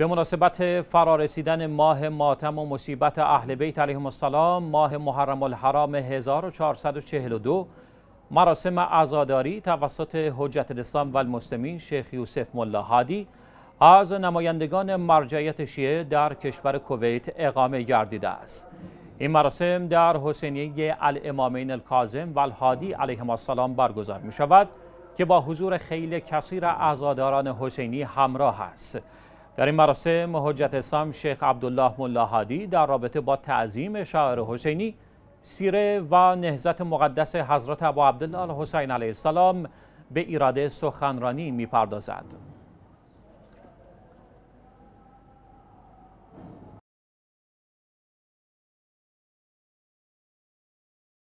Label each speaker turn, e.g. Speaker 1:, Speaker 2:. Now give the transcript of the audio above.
Speaker 1: به مناسبت فرارسیدن ماه ماتم و مصیبت اهل بیت علیهم السلام ماه محرم الحرام 1442 مراسم عزاداری توسط حجت الاسلام و شیخ یوسف ملا هادی از نمایندگان مرجعیت شیعه در کشور کویت اقامه گردیده است این مراسم در حسینیه الامامین الکاظم و الهادی علیهم السلام برگزار می شود که با حضور خیلی کثیر عزاداران حسینی همراه است در این مراسم حجت اسلام شیخ عبدالله ملاحادی در رابطه با تعظیم شاعر حسینی سیره و نهزت مقدس حضرت ابا عبدالله حسین علیه السلام به ایراده سخنرانی میپردازد.